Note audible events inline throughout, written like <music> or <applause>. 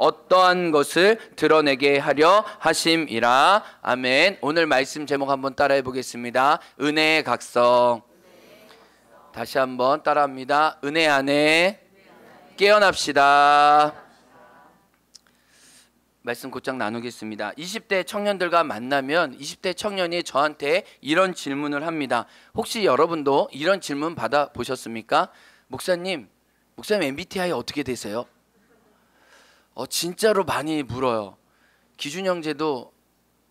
어떠한 것을 드러내게 하려 하심이라. 아멘. 오늘 말씀 제목 한번 따라해 보겠습니다. 은혜의 각성. 다시 한번 따라합니다. 은혜 안에 깨어납시다. 말씀 곧장 나누겠습니다. 20대 청년들과 만나면 20대 청년이 저한테 이런 질문을 합니다. 혹시 여러분도 이런 질문 받아 보셨습니까? 목사님, 목사님 MBTI 어떻게 되세요? 어, 진짜로 많이 물어요. 기준 형제도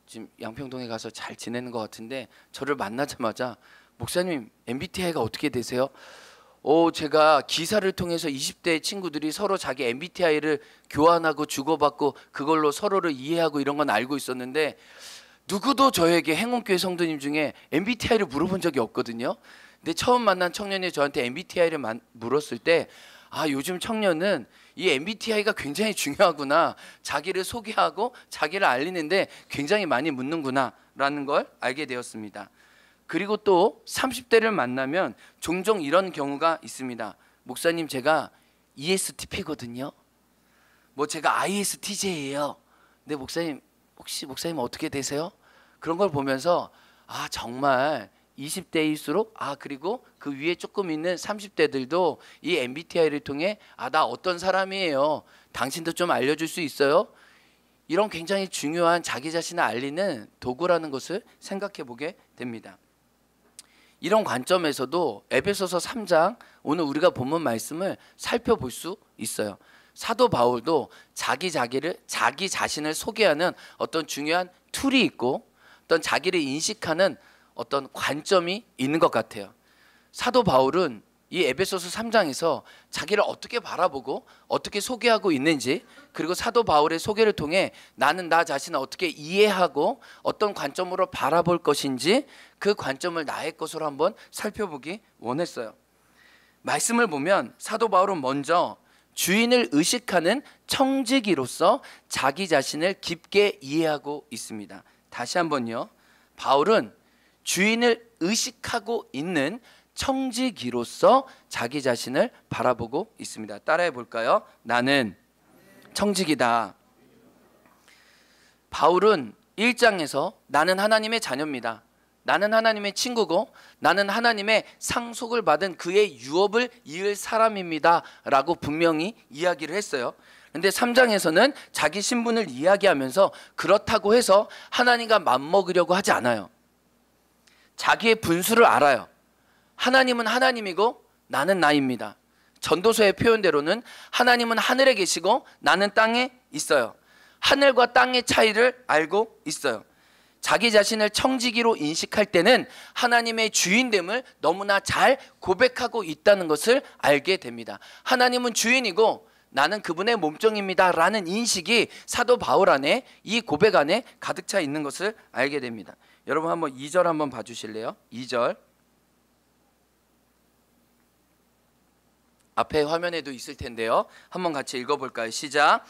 지금 양평동에 가서 잘 지내는 것 같은데 저를 만나자마자 목사님 MBTI가 어떻게 되세요? 오 어, 제가 기사를 통해서 20대 친구들이 서로 자기 MBTI를 교환하고 주고받고 그걸로 서로를 이해하고 이런 건 알고 있었는데 누구도 저에게 행운교회 성도님 중에 MBTI를 물어본 적이 없거든요. 근데 처음 만난 청년이 저한테 MBTI를 물었을 때 아 요즘 청년은 이 MBTI가 굉장히 중요하구나. 자기를 소개하고 자기를 알리는데 굉장히 많이 묻는구나. 라는 걸 알게 되었습니다. 그리고 또 30대를 만나면 종종 이런 경우가 있습니다. 목사님 제가 ESTP거든요. 뭐 제가 ISTJ예요. 근데 목사님 혹시 목사님 어떻게 되세요? 그런 걸 보면서 아 정말 20대일수록 아 그리고 그 위에 조금 있는 30대들도 이 MBTI를 통해 아나 어떤 사람이에요. 당신도 좀 알려줄 수 있어요. 이런 굉장히 중요한 자기 자신을 알리는 도구라는 것을 생각해 보게 됩니다. 이런 관점에서도 에베소서 3장 오늘 우리가 본문 말씀을 살펴볼 수 있어요. 사도 바울도 자기 자기를 자기 자신을 소개하는 어떤 중요한 툴이 있고 어떤 자기를 인식하는 어떤 관점이 있는 것 같아요. 사도 바울은 이 에베소서 3장에서 자기를 어떻게 바라보고 어떻게 소개하고 있는지 그리고 사도 바울의 소개를 통해 나는 나 자신을 어떻게 이해하고 어떤 관점으로 바라볼 것인지 그 관점을 나의 것으로 한번 살펴보기 원했어요. 말씀을 보면 사도 바울은 먼저 주인을 의식하는 청지기로서 자기 자신을 깊게 이해하고 있습니다. 다시 한번요. 바울은 주인을 의식하고 있는 청지기로서 자기 자신을 바라보고 있습니다. 따라해 볼까요? 나는 청지기다. 바울은 1장에서 나는 하나님의 자녀입니다. 나는 하나님의 친구고 나는 하나님의 상속을 받은 그의 유업을 이을 사람입니다. 라고 분명히 이야기를 했어요. 근데 3장에서는 자기 신분을 이야기하면서 그렇다고 해서 하나님과 맞먹으려고 하지 않아요. 자기의 분수를 알아요. 하나님은 하나님이고 나는 나입니다. 전도서의 표현대로는 하나님은 하늘에 계시고 나는 땅에 있어요. 하늘과 땅의 차이를 알고 있어요. 자기 자신을 청지기로 인식할 때는 하나님의 주인됨을 너무나 잘 고백하고 있다는 것을 알게 됩니다. 하나님은 주인이고 나는 그분의 몸종입니다. 라는 인식이 사도 바울 안에 이 고백 안에 가득 차 있는 것을 알게 됩니다. 여러분 한번 2절 한번 봐 주실래요? 2절. 앞에 화면에도 있을 텐데요. 한번 같이 읽어 볼까요? 시작.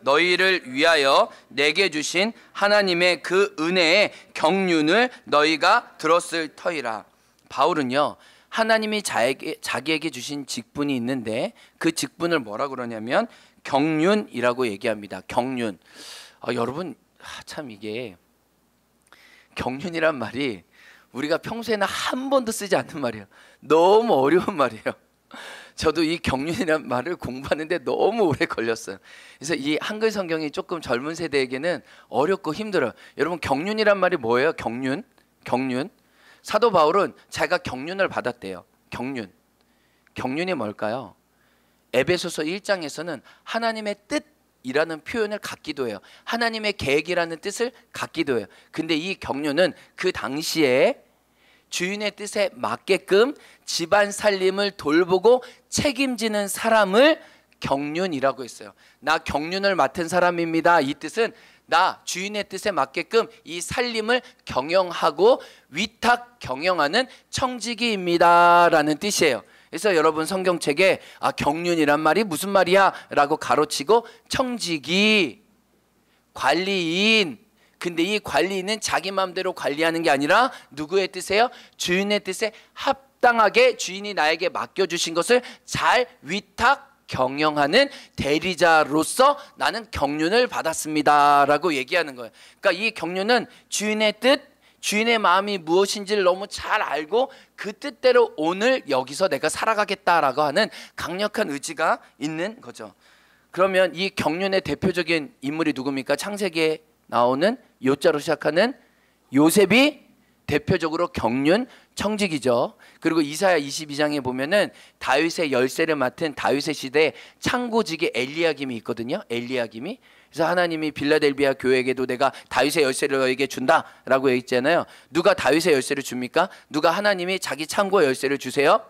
너희를 위하여 내게 주신 하나님의 그 은혜의 경륜을 너희가 들었을 터이라. 바울은요. 하나님이 자에게, 자기에게 주신 직분이 있는데 그 직분을 뭐라 그러냐면 경륜이라고 얘기합니다. 경륜. 어, 여러분 참 이게 경륜이란 말이 우리가 평소에는 한 번도 쓰지 않는 말이에요. 너무 어려운 말이에요. 저도 이 경륜이란 말을 공부하는데 너무 오래 걸렸어요. 그래서 이 한글 성경이 조금 젊은 세대에게는 어렵고 힘들어요. 여러분 경륜이란 말이 뭐예요? 경륜? 경륜? 사도 바울은 자기가 경륜을 받았대요. 경륜. 경륜이 뭘까요? 에베소서 1장에서는 하나님의 뜻 이라는 표현을 갖기도 해요. 하나님의 계획이라는 뜻을 갖기도 해요. 근데 이 격려는 그 당시에 주인의 뜻에 맞게끔 집안 살림을 돌보고 책임지는 사람을 경륜이라고 했어요. 나 경륜을 맡은 사람입니다. 이 뜻은 나 주인의 뜻에 맞게끔 이 살림을 경영하고 위탁 경영하는 청지기입니다라는 뜻이에요. 그래서 여러분 성경책에 아 경륜이란 말이 무슨 말이야라고 가로치고 청지기 관리인 근데 이 관리인은 자기 마음대로 관리하는 게 아니라 누구의 뜻에요? 이 주인의 뜻에 합당하게 주인이 나에게 맡겨 주신 것을 잘 위탁 경영하는 대리자로서 나는 경륜을 받았습니다라고 얘기하는 거예요. 그러니까 이 경륜은 주인의 뜻 주인의 마음이 무엇인지를 너무 잘 알고 그 뜻대로 오늘 여기서 내가 살아가겠다라고 하는 강력한 의지가 있는 거죠. 그러면 이 경륜의 대표적인 인물이 누굽니까? 창세기에 나오는 요자로 시작하는 요셉이 대표적으로 경륜 청직이죠. 그리고 이사야 22장에 보면은 다윗의 열쇠를 맡은 다윗의 시대 창고직의 엘리야김이 있거든요. 엘리야김이 그래서 하나님이 빌라델비아 교회에게도 내가 다윗의 열쇠를 너에게 준다라고 얘기했잖아요. 누가 다윗의 열쇠를 줍니까? 누가 하나님이 자기 창고의 열쇠를 주세요?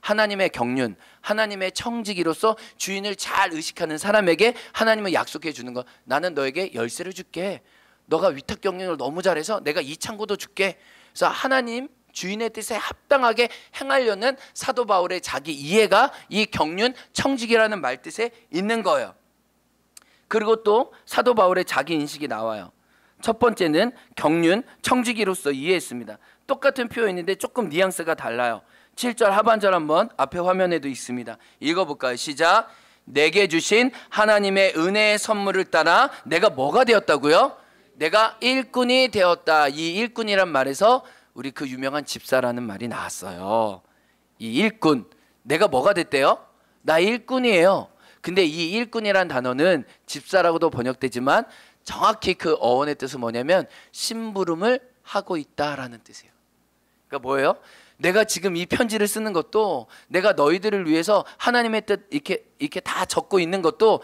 하나님의 경륜, 하나님의 청지기로서 주인을 잘 의식하는 사람에게 하나님은 약속해 주는 거. 나는 너에게 열쇠를 줄게. 너가 위탁 경륜을 너무 잘해서 내가 이 창고도 줄게. 그래서 하나님 주인의 뜻에 합당하게 행하려는 사도 바울의 자기 이해가 이 경륜 청지기라는 말뜻에 있는 거예요. 그리고 또 사도 바울의 자기 인식이 나와요. 첫 번째는 경륜, 청지기로서 이해했습니다. 똑같은 표현인데 조금 뉘앙스가 달라요. 7절 하반절 한번 앞에 화면에도 있습니다. 읽어볼까요? 시작. 내게 주신 하나님의 은혜의 선물을 따라 내가 뭐가 되었다고요? 내가 일꾼이 되었다. 이 일꾼이란 말에서 우리 그 유명한 집사라는 말이 나왔어요. 이 일꾼. 내가 뭐가 됐대요? 나 일꾼이에요. 근데 이 일꾼이란 단어는 집사라고도 번역되지만 정확히 그 어원의 뜻은 뭐냐면 심부름을 하고 있다라는 뜻이에요. 그러니까 뭐예요? 내가 지금 이 편지를 쓰는 것도 내가 너희들을 위해서 하나님의 뜻 이렇게 이렇게 다 적고 있는 것도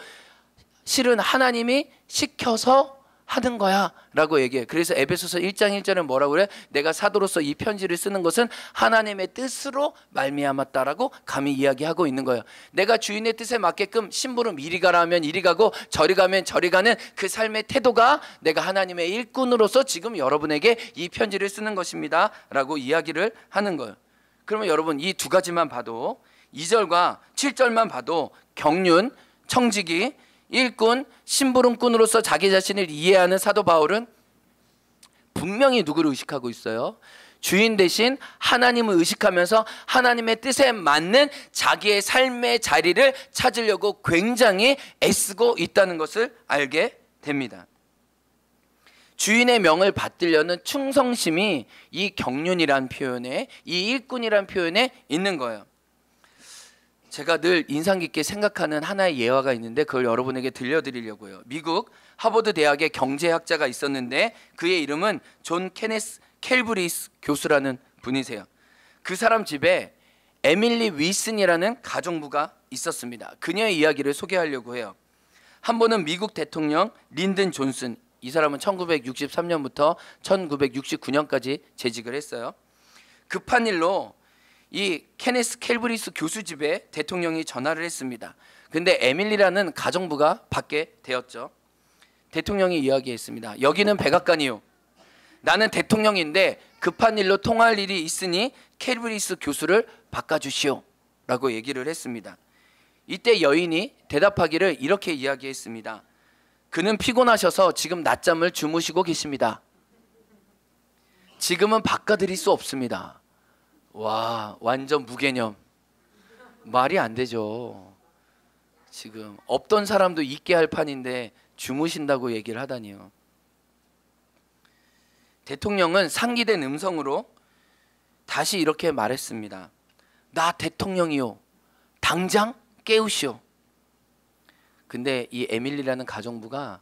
실은 하나님이 시켜서 하는 거야 라고 얘기해 그래서 에베소서 1장 1절은 뭐라고 그래? 내가 사도로서 이 편지를 쓰는 것은 하나님의 뜻으로 말미암았다라고 감히 이야기하고 있는 거예요 내가 주인의 뜻에 맞게끔 신부름 이리 가라 면 이리 가고 저리 가면 저리 가는 그 삶의 태도가 내가 하나님의 일꾼으로서 지금 여러분에게 이 편지를 쓰는 것입니다 라고 이야기를 하는 거예요 그러면 여러분 이 두 가지만 봐도 2절과 7절만 봐도 경륜, 청지기, 일꾼, 심부름꾼으로서 자기 자신을 이해하는 사도 바울은 분명히 누구를 의식하고 있어요? 주인 대신 하나님을 의식하면서 하나님의 뜻에 맞는 자기의 삶의 자리를 찾으려고 굉장히 애쓰고 있다는 것을 알게 됩니다. 주인의 명을 받들려는 충성심이 이 경륜이란 표현에 이 일꾼이란 표현에 있는 거예요. 제가 늘 인상 깊게 생각하는 하나의 예화가 있는데 그걸 여러분에게 들려드리려고 요 미국 하버드 대학의 경제학자가 있었는데 그의 이름은 존 케네스 켈브리스 교수라는 분이세요. 그 사람 집에 에밀리 위슨이라는 가정부가 있었습니다. 그녀의 이야기를 소개하려고 해요. 한 번은 미국 대통령 린든 존슨 이 사람은 1963년부터 1969년까지 재직을 했어요. 급한 일로 이 케네스 켈브리스 교수 집에 대통령이 전화를 했습니다. 근데 에밀리라는 가정부가 받게 되었죠. 대통령이 이야기했습니다. 여기는 백악관이요. 나는 대통령인데 급한 일로 통할 일이 있으니 켈브리스 교수를 바꿔주시오. 라고 얘기를 했습니다. 이때 여인이 대답하기를 이렇게 이야기했습니다. 그는 피곤하셔서 지금 낮잠을 주무시고 계십니다. 지금은 바꿔드릴 수 없습니다. 와 완전 무개념 말이 안 되죠 지금 없던 사람도 있게 할 판인데 주무신다고 얘기를 하다니요 대통령은 상기된 음성으로 다시 이렇게 말했습니다 나 대통령이요 당장 깨우시오 근데 이 에밀리라는 가정부가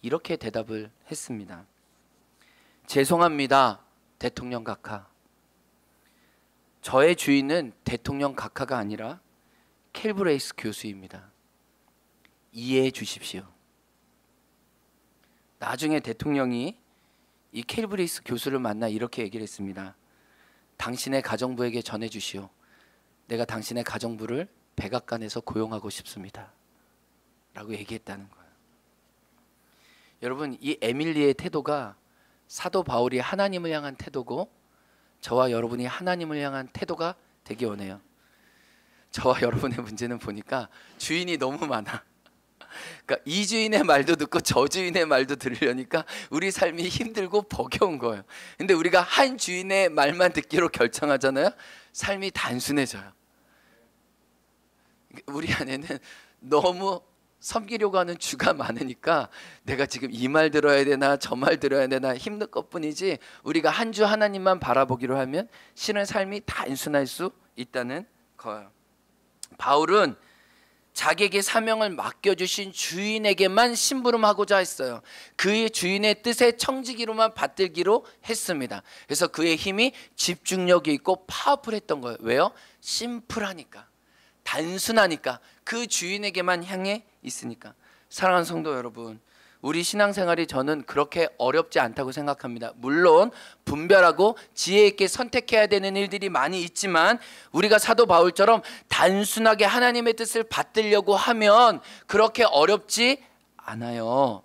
이렇게 대답을 했습니다 죄송합니다 대통령 각하 저의 주인은 대통령 각하가 아니라 켈브레이스 교수입니다. 이해해 주십시오. 나중에 대통령이 이 켈브레이스 교수를 만나 이렇게 얘기를 했습니다. 당신의 가정부에게 전해 주시오. 내가 당신의 가정부를 백악관에서 고용하고 싶습니다. 라고 얘기했다는 거예요. 여러분, 이 에밀리의 태도가 사도 바울이 하나님을 향한 태도고 저와 여러분이 하나님을 향한 태도가 되기 원해요. 저와 <laughs> 여러분의 문제는 보니까 주인이 너무 많아. 그러니까 이 주인의 말도 듣고 저 주인의 말도 들으려니까 우리 삶이 힘들고 버거운 거예요. 근데 우리가 한 주인의 말만 듣기로 결정하잖아요. 삶이 단순해져요. 우리 안에는 너무 섬기려고 하는 주가 많으니까 내가 지금 이 말 들어야 되나 저 말 들어야 되나 힘든 것뿐이지 우리가 한 주 하나님만 바라보기로 하면 신의 삶이 단순할 수 있다는 거예요. 바울은 자기에게 사명을 맡겨주신 주인에게만 심부름하고자 했어요. 그의 주인의 뜻에 청지기로만 받들기로 했습니다. 그래서 그의 힘이 집중력이 있고 파워풀했던 거예요. 왜요? 심플하니까. 단순하니까 그 주인에게만 향해 있으니까. 사랑하는 성도 여러분, 우리 신앙생활이 저는 그렇게 어렵지 않다고 생각합니다. 물론 분별하고 지혜 있게 선택해야 되는 일들이 많이 있지만 우리가 사도 바울처럼 단순하게 하나님의 뜻을 받들려고 하면 그렇게 어렵지 않아요.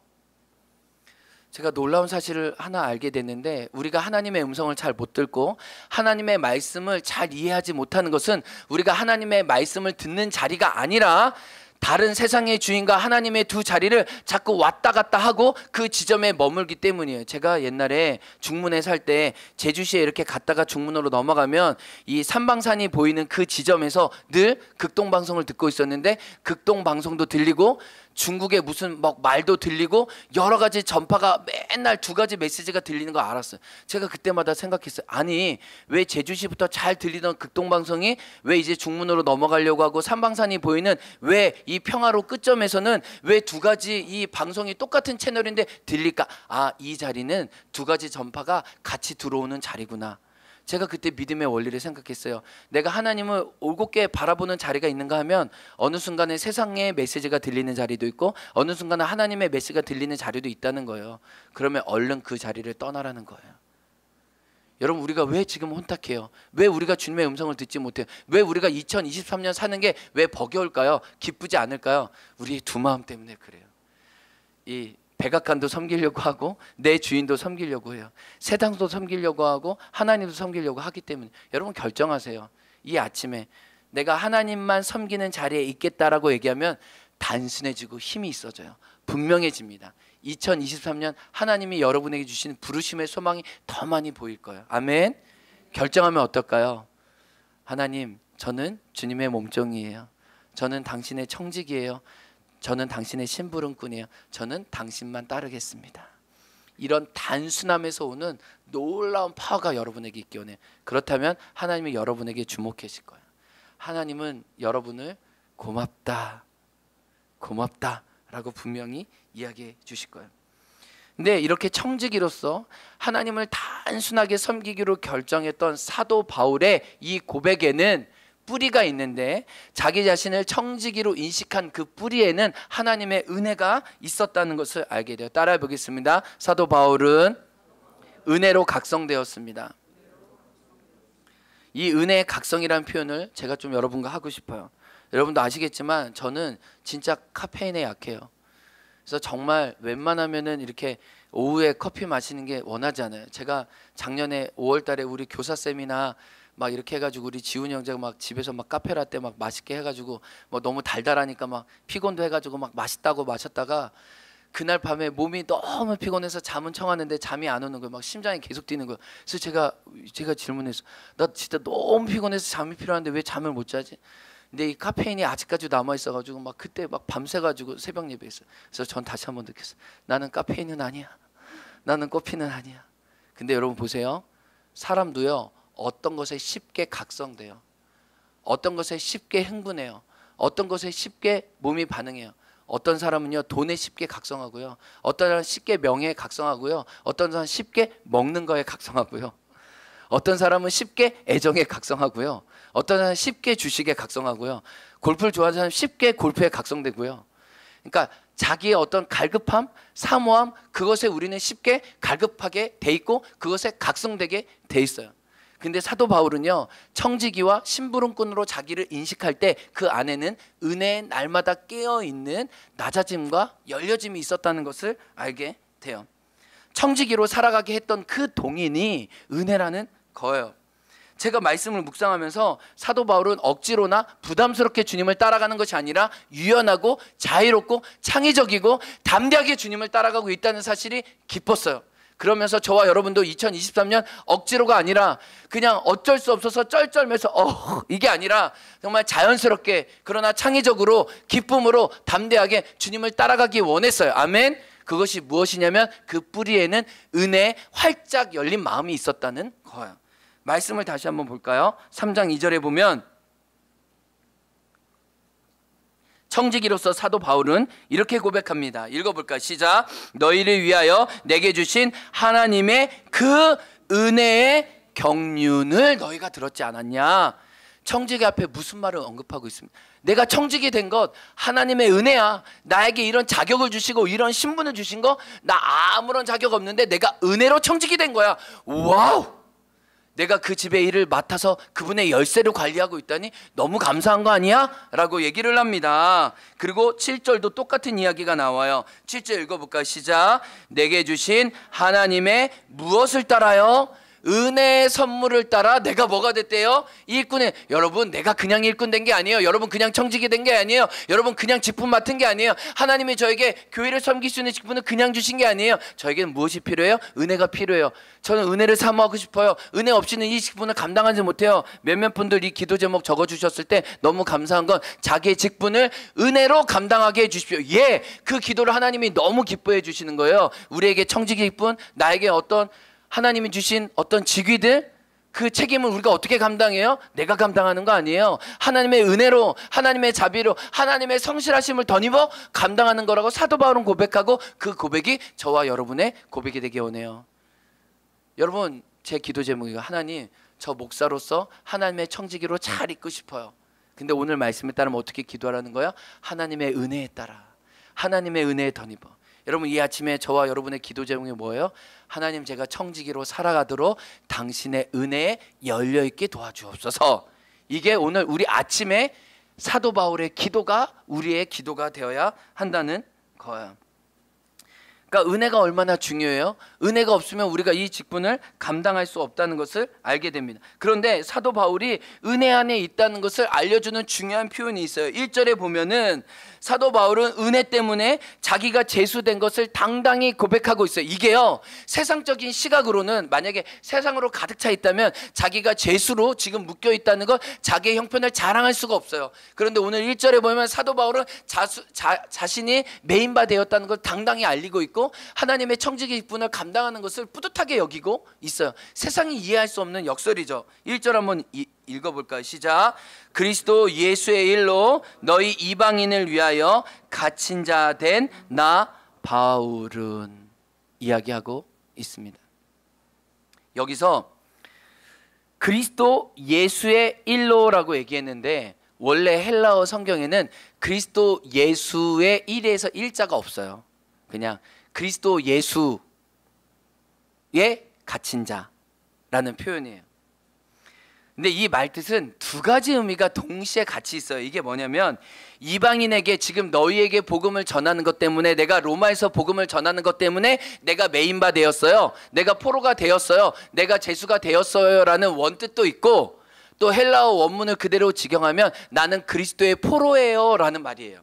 제가 놀라운 사실을 하나 알게 됐는데 우리가 하나님의 음성을 잘 못 듣고 하나님의 말씀을 잘 이해하지 못하는 것은 우리가 하나님의 말씀을 듣는 자리가 아니라 다른 세상의 주인과 하나님의 두 자리를 자꾸 왔다 갔다 하고 그 지점에 머물기 때문이에요. 제가 옛날에 중문에 살 때 제주시에 이렇게 갔다가 중문으로 넘어가면 이산방산이 보이는 그 지점에서 늘 극동방송을 듣고 있었는데 극동방송도 들리고 중국의 무슨 막 말도 들리고 여러 가지 전파가 맨날 두 가지 메시지가 들리는 거 알았어요. 제가 그때마다 생각했어요. 아니 왜 제주시부터 잘 들리던 극동방송이 왜 이제 중문으로 넘어가려고 하고 삼방산이 보이는 왜 이 평화로 끝점에서는 왜 두 가지 이 방송이 똑같은 채널인데 들릴까? 아 이 자리는 두 가지 전파가 같이 들어오는 자리구나. 제가 그때 믿음의 원리를 생각했어요. 내가 하나님을 올곧게 바라보는 자리가 있는가 하면 어느 순간에 세상의 메시지가 들리는 자리도 있고 어느 순간에 하나님의 메시지가 들리는 자리도 있다는 거예요. 그러면 얼른 그 자리를 떠나라는 거예요. 여러분 우리가 왜 지금 혼탁해요? 왜 우리가 주님의 음성을 듣지 못해요? 왜 우리가 2023년 사는 게 왜 버겨울까요? 기쁘지 않을까요? 우리의 두 마음 때문에 그래요. 이 백악관도 섬기려고 하고 내 주인도 섬기려고 해요. 세상도 섬기려고 하고 하나님도 섬기려고 하기 때문에 여러분 결정하세요. 이 아침에 내가 하나님만 섬기는 자리에 있겠다라고 얘기하면 단순해지고 힘이 있어져요. 분명해집니다. 2023년 하나님이 여러분에게 주신 부르심의 소망이 더 많이 보일 거예요. 아멘. 결정하면 어떨까요? 하나님, 저는 주님의 몸종이에요. 저는 당신의 청직이에요. 저는 당신의 심부름꾼이에요. 저는 당신만 따르겠습니다. 이런 단순함에서 오는 놀라운 파워가 여러분에게 있기원해 그렇다면 하나님이 여러분에게 주목하실 거예 하나님은 여러분을 고맙다, 고맙다라고 분명히 이야기해 주실 거예요. 근데 이렇게 청지기로서 하나님을 단순하게 섬기기로 결정했던 사도 바울의 이 고백에는 뿌리가 있는데 자기 자신을 청지기로 인식한 그 뿌리에는 하나님의 은혜가 있었다는 것을 알게 돼요. 따라해 보겠습니다. 사도 바울은 은혜로 각성되었습니다. 이 은혜의 각성이라는 표현을 제가 좀 여러분과 하고 싶어요. 여러분도 아시겠지만 저는 진짜 카페인에 약해요. 그래서 정말 웬만하면은 이렇게 오후에 커피 마시는 게 원하지 않아요. 제가 작년에 5월 달에 우리 교사 세미나 막 이렇게 해가지고 우리 지훈 형제가 막 집에서 막 카페라떼 막 맛있게 해가지고 뭐 너무 달달하니까 막 피곤도 해가지고 막 맛있다고 마셨다가 그날 밤에 몸이 너무 피곤해서 잠은 청하는데 잠이 안 오는 거예요. 막 심장이 계속 뛰는 거예요. 그래서 제가 제가 질문해서 나 진짜 너무 피곤해서 잠이 필요한데 왜 잠을 못 자지? 근데 이 카페인이 아직까지 남아 있어가지고 막 그때 막 밤새가지고 새벽 예배했어 그래서 전 다시 한번 느꼈어 나는 카페인은 아니야. 나는 꽃피는 아니야. 근데 여러분 보세요. 사람도요. 어떤 것에 쉽게 각성돼요. 어떤 것에 쉽게 흥분해요. 어떤 것에 쉽게 몸이 반응해요. 어떤 사람은요 돈에 쉽게 각성하고요. 어떤 사람은 쉽게 명예에 각성하고요. 어떤 사람은 쉽게 먹는 거에 각성하고요. 어떤 사람은 쉽게 애정에 각성하고요. 어떤 사람은 쉽게 주식에 각성하고요. 골프를 좋아하는 사람은 쉽게 골프에 각성되고요. 그러니까 자기의 어떤 갈급함, 사모함 그것에 우리는 쉽게 갈급하게 돼 있고 그것에 각성되게 돼 있어요. 근데 사도 바울은요 청지기와 심부름꾼으로 자기를 인식할 때 그 안에는 은혜의 날마다 깨어 있는 낮아짐과 열려짐이 있었다는 것을 알게 돼요. 청지기로 살아가게 했던 그 동인이 은혜라는 거예요. 제가 말씀을 묵상하면서 사도 바울은 억지로나 부담스럽게 주님을 따라가는 것이 아니라 유연하고 자유롭고 창의적이고 담대하게 주님을 따라가고 있다는 사실이 기뻤어요. 그러면서 저와 여러분도 2023년 억지로가 아니라 그냥 어쩔 수 없어서 쩔쩔매서 어 이게 아니라 정말 자연스럽게 그러나 창의적으로 기쁨으로 담대하게 주님을 따라가기 원했어요. 아멘. 그것이 무엇이냐면 그 뿌리에는 은혜 활짝 열린 마음이 있었다는 거예요. 말씀을 다시 한번 볼까요? 3장 2절에 보면 청지기로서 사도 바울은 이렇게 고백합니다. 읽어볼까? 시작. 너희를 위하여 내게 주신 하나님의 그 은혜의 경륜을 너희가 들었지 않았냐? 청지기 앞에 무슨 말을 언급하고 있습니다. 내가 청지기 된 것 하나님의 은혜야. 나에게 이런 자격을 주시고 이런 신분을 주신 거 나 아무런 자격 없는데 내가 은혜로 청지기 된 거야. 와우! 내가 그 집의 일을 맡아서 그분의 열쇠를 관리하고 있다니 너무 감사한 거 아니야? 라고 얘기를 합니다. 그리고 7절도 똑같은 이야기가 나와요. 7절 읽어볼까요? 시작. 내게 주신 하나님의 무엇을 따라요? 은혜의 선물을 따라 내가 뭐가 됐대요? 일꾼에 여러분 내가 그냥 일꾼 된 게 아니에요. 여러분 그냥 청직이 된 게 아니에요. 여러분 그냥 직분 맡은 게 아니에요. 하나님이 저에게 교회를 섬길 수 있는 직분을 그냥 주신 게 아니에요. 저에게는 무엇이 필요해요? 은혜가 필요해요. 저는 은혜를 사모하고 싶어요. 은혜 없이는 이 직분을 감당하지 못해요. 몇몇 분들 이 기도 제목 적어 주셨을 때 너무 감사한 건 자기의 직분을 은혜로 감당하게 해 주십시오. 예, 그 기도를 하나님이 너무 기뻐해 주시는 거예요. 우리에게 청직의 직분, 나에게 어떤 하나님이 주신 어떤 직위들 그 책임을 우리가 어떻게 감당해요? 내가 감당하는 거 아니에요. 하나님의 은혜로, 하나님의 자비로, 하나님의 성실하심을 덧입어 감당하는 거라고 사도 바울은 고백하고 그 고백이 저와 여러분의 고백이 되게 오네요. 여러분, 제 기도 제목이 하나님, 저 목사로서 하나님의 청지기로 잘 있고 싶어요. 근데 오늘 말씀에 따르면 어떻게 기도하라는 거야? 하나님의 은혜에 따라. 하나님의 은혜에 덧입어. 여러분 이 아침에 저와 여러분의 기도 제목이 뭐예요? 하나님 제가 청지기로 살아가도록 당신의 은혜에 열려 있게 도와주옵소서. 이게 오늘 우리 아침에 사도 바울의 기도가 우리의 기도가 되어야 한다는 거예요. 그러니까 은혜가 얼마나 중요해요? 은혜가 없으면 우리가 이 직분을 감당할 수 없다는 것을 알게 됩니다. 그런데 사도 바울이 은혜 안에 있다는 것을 알려주는 중요한 표현이 있어요. 1절에 보면은 사도 바울은 은혜 때문에 자기가 재수된 것을 당당히 고백하고 있어요. 이게요. 세상적인 시각으로는 만약에 세상으로 가득 차 있다면 자기가 재수로 지금 묶여 있다는 것 자기의 형편을 자랑할 수가 없어요. 그런데 오늘 1절에 보면 사도 바울은 자수, 자, 자신이 메인바 되었다는 걸 당당히 알리고 있고 있고 하나님의 청지기 분을 감당하는 것을 뿌듯하게 여기고 있어요. 세상이 이해할 수 없는 역설이죠. 1절 한번 이, 읽어볼까요? 시작. 그리스도 예수의 일로 너희 이방인을 위하여 갇힌 자 된 나 바울은 이야기하고 있습니다. 여기서 그리스도 예수의 일로라고 얘기했는데 원래 헬라어 성경에는 그리스도 예수의 일에서 일자가 없어요. 그냥 그리스도 예수의 갇힌 자라는 표현이에요. 근데 이 말뜻은 두 가지 의미가 동시에 같이 있어요. 이게 뭐냐면 이방인에게 지금 너희에게 복음을 전하는 것 때문에 내가 로마에서 복음을 전하는 것 때문에 내가 메인바 되었어요. 내가 포로가 되었어요. 내가 제수가 되었어요라는 원뜻도 있고 또 헬라어 원문을 그대로 직영하면 나는 그리스도의 포로예요라는 말이에요.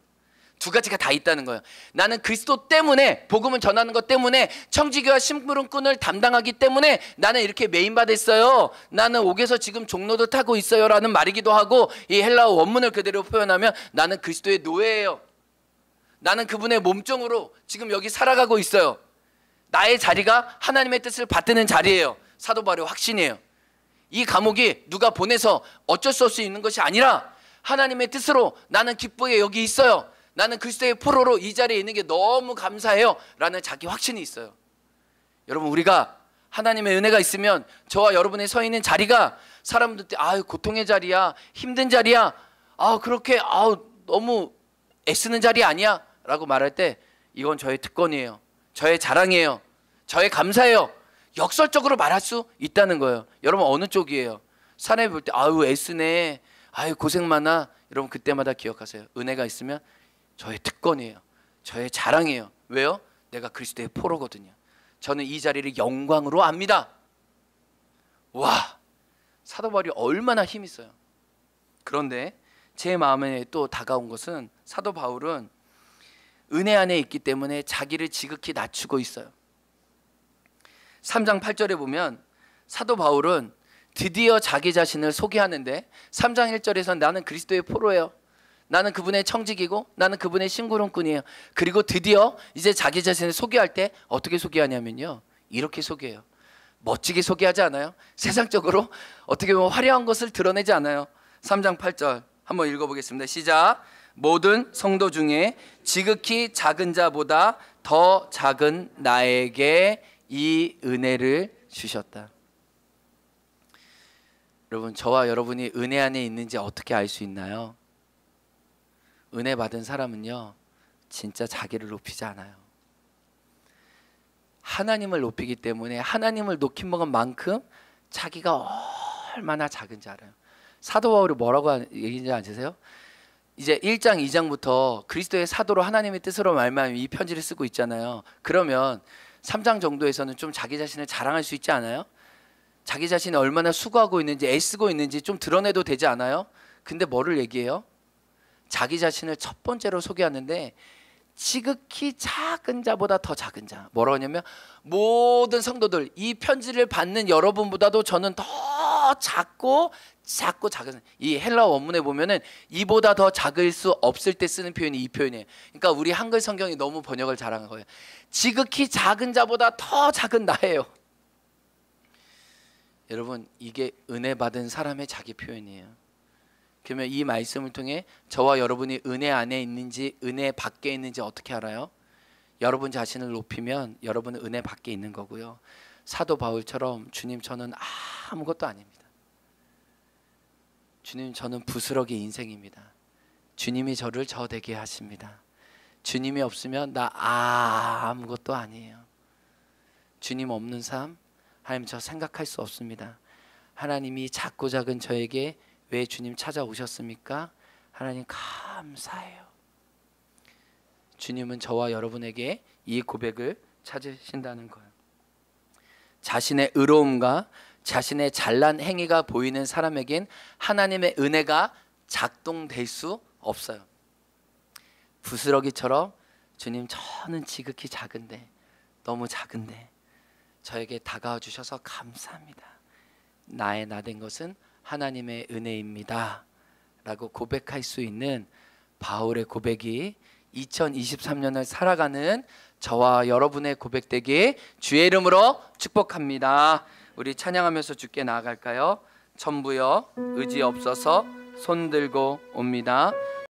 두 가지가 다 있다는 거예요. 나는 그리스도 때문에 복음을 전하는 것 때문에 청지기와 심부름꾼을 담당하기 때문에 나는 이렇게 메인 받았어요. 나는 옥에서 지금 종로도 타고 있어요라는 말이기도 하고 이 헬라어 원문을 그대로 표현하면 나는 그리스도의 노예예요. 나는 그분의 몸종으로 지금 여기 살아가고 있어요. 나의 자리가 하나님의 뜻을 받드는 자리예요. 사도 바로 확신이에요. 이 감옥이 누가 보내서 어쩔 수 없이 있는 것이 아니라 하나님의 뜻으로 나는 기쁘게 여기 있어요. 나는 그리스도의 포로로 이 자리에 있는 게 너무 감사해요. 라는 자기 확신이 있어요. 여러분 우리가 하나님의 은혜가 있으면 저와 여러분의 서 있는 자리가 사람들한 아유 고통의 자리야 힘든 자리야 아 그렇게 아우 너무 애쓰는 자리 아니야 라고 말할 때 이건 저의 특권이에요 저의 자랑이에요 저의 감사예요 역설적으로 말할 수 있다는 거예요 여러분 어느 쪽이에요 사람이 볼때 아유 애쓰네 아유 고생 많아 여러분 그때마다 기억하세요 은혜가 있으면 저의 특권이에요. 저의 자랑이에요. 왜요? 내가 그리스도의 포로거든요. 저는 이 자리를 영광으로 압니다. 와, 사도 바울이 얼마나 힘이 있어요. 그런데 제 마음에 또 다가온 것은 사도 바울은 은혜 안에 있기 때문에 자기를 지극히 낮추고 있어요. 3장 8절에 보면 사도 바울은 드디어 자기 자신을 소개하는데 3장 1절에서 나는 그리스도의 포로예요. 나는 그분의 청직이고 나는 그분의 심구름꾼이에요. 그리고 드디어 이제 자기 자신을 소개할 때 어떻게 소개하냐면요. 이렇게 소개해요. 멋지게 소개하지 않아요? 세상적으로 어떻게 보면 화려한 것을 드러내지 않아요. 3장 8절 한번 읽어보겠습니다. 시작. 모든 성도 중에 지극히 작은 자보다 더 작은 나에게 이 은혜를 주셨다. 여러분, 저와 여러분이 은혜 안에 있는지 어떻게 알 수 있나요? 은혜 받은 사람은요, 진짜 자기를 높이지 않아요. 하나님을 높이기 때문에 하나님을 높이 먹은 만큼 자기가 얼마나 작은지 알아요. 사도 바울이 뭐라고 얘기인지 아세요? 이제 1장, 2장부터 그리스도의 사도로 하나님의 뜻으로 말만 이 편지를 쓰고 있잖아요. 그러면 3장 정도에서는 좀 자기 자신을 자랑할 수 있지 않아요? 자기 자신이 얼마나 수고하고 있는지 애쓰고 있는지 좀 드러내도 되지 않아요? 근데 뭐를 얘기해요? 자기 자신을 첫 번째로 소개하는데 지극히 작은 자보다 더 작은 자. 뭐라 하냐면 모든 성도들 이 편지를 받는 여러분보다도 저는 더 작고 작고 작은 이 헬라 원문에 보면은 이보다 더 작을 수 없을 때 쓰는 표현이 이 표현이에요. 그러니까 우리 한글 성경이 너무 번역을 잘한 거예요. 지극히 작은 자보다 더 작은 나예요. 여러분 이게 은혜 받은 사람의 자기 표현이에요. 그러면 이 말씀을 통해 저와 여러분이 은혜 안에 있는지 은혜 밖에 있는지 어떻게 알아요? 여러분 자신을 높이면 여러분은 은혜 밖에 있는 거고요. 사도 바울처럼 주님 저는 아무것도 아닙니다. 주님 저는 부스러기 인생입니다. 주님이 저를 저 되게 하십니다. 주님이 없으면 나 아무것도 아니에요. 주님 없는 삶 하나님 저 생각할 수 없습니다. 하나님이 작고 작은 저에게 왜 주님 찾아오셨습니까? 하나님 감사해요. 주님은 저와 여러분에게 이 고백을 찾으신다는 거예요. 자신의 의로움과 자신의 잘난 행위가 보이는 사람에겐 하나님의 은혜가 작동될 수 없어요. 부스러기처럼 주님 저는 지극히 작은데 너무 작은데 저에게 다가와 주셔서 감사합니다. 나의 나된 것은 하나님의 은혜입니다. 라고 고백할 수 있는 바울의 고백이 2023년을 살아가는 저와 여러분의 고백되기 주의 이름으로 축복합니다. 우리 찬양하면서 주께 나아갈까요? 전부여 의지 없어서 손 들고 옵니다.